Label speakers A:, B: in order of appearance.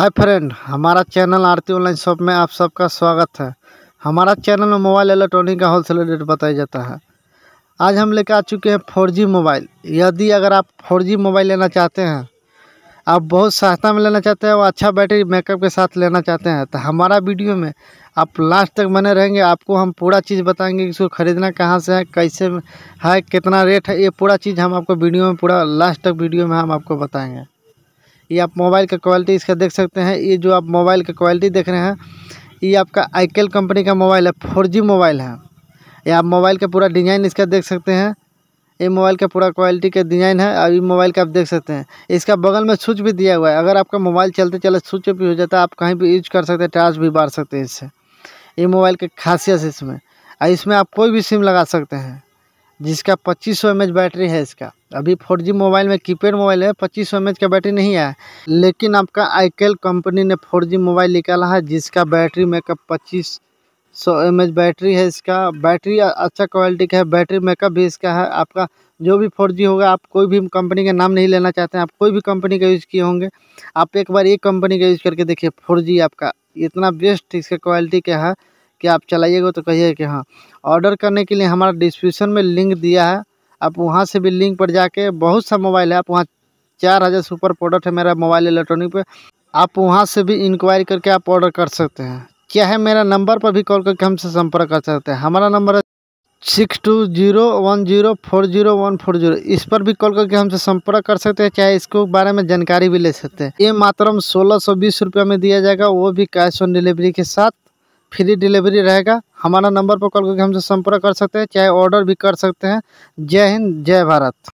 A: हाय friend हमारा channel Aarti online shop में आप सबका स्वागत है हमारा चैनल में मोबाइल इलेक्ट्रॉनिक का सेल रेट बताया जाता है आज हम लेकर आ चुके हैं फोर जी मोबाइल यदि अगर आप फोर जी मोबाइल लेना चाहते हैं आप बहुत सस्ता में लेना चाहते हैं और अच्छा बैटरी बैकअप के साथ लेना चाहते हैं तो हमारा वीडियो में आप लास्ट तक बने रहेंगे आपको हम पूरा चीज़ बताएंगे कि इसको ख़रीदना कहाँ से है कैसे है कितना रेट है ये पूरा चीज़ हम आपको वीडियो में पूरा लास्ट तक वीडियो में हम आपको बताएँगे ये आप मोबाइल का क्वालिटी इसका देख सकते हैं ये जो आप मोबाइल का क्वालिटी देख रहे हैं ये आपका आईकेल कंपनी का मोबाइल है फोर जी मोबाइल है ये आप मोबाइल का पूरा डिज़ाइन इसका देख सकते हैं ये मोबाइल का पूरा क्वालिटी का डिज़ाइन है अभी मोबाइल का आप देख सकते हैं इसका बगल में स्विच भी दिया हुआ है अगर आपका मोबाइल चलते चले स्विच भी हो जाता है आप कहीं भी यूज कर सकते हैं चार्ज भी मार सकते हैं इससे ये मोबाइल की खासियत है इसमें और इसमें आप कोई भी सिम लगा सकते हैं जिसका पच्चीस सौ बैटरी है इसका अभी फोर जी मोबाइल में कीपैड मोबाइल है पच्चीस सौ का बैटरी नहीं है लेकिन आपका आईकेल कंपनी ने फोर जी मोबाइल निकाला है जिसका बैटरी मेकअप पच्चीस सौ एम बैटरी है इसका बैटरी अच्छा क्वालिटी का है बैटरी मेकअप भी इसका है आपका जो भी फोर जी होगा आप कोई भी कंपनी का नाम नहीं लेना चाहते हैं आप कोई भी कंपनी का यूज़ किए होंगे आप एक बार एक कंपनी का यूज़ करके देखिए फोर जी आपका इतना बेस्ट इसका क्वालिटी का है कि आप चलाइएगा तो कहिए कि हाँ ऑर्डर करने के लिए हमारा डिस्क्रिप्शन में लिंक दिया है आप वहाँ से भी लिंक पर जाके बहुत सा मोबाइल है आप वहाँ चार हज़ार सुपर प्रोडक्ट है मेरा मोबाइल इलेक्ट्रॉनिक पे आप वहाँ से भी इंक्वायरी करके आप ऑर्डर कर सकते हैं चाहे मेरा नंबर पर भी कॉल करके हमसे संपर्क कर सकते हैं हमारा नंबर है six two zero one zero four zero one four zero इस पर भी कॉल करके हमसे संपर्क कर सकते हैं चाहे इसको बारे में जानकारी भी ले सकते हैं ये मात्र सोलह सौ बीस रुपये में दिया जाएगा वो भी कैश ऑन डिलीवरी के साथ फ्री डिलीवरी रहेगा हमारा नंबर पर कॉल करके हमसे संपर्क कर सकते हैं चाहे ऑर्डर भी कर सकते हैं जय हिंद जय भारत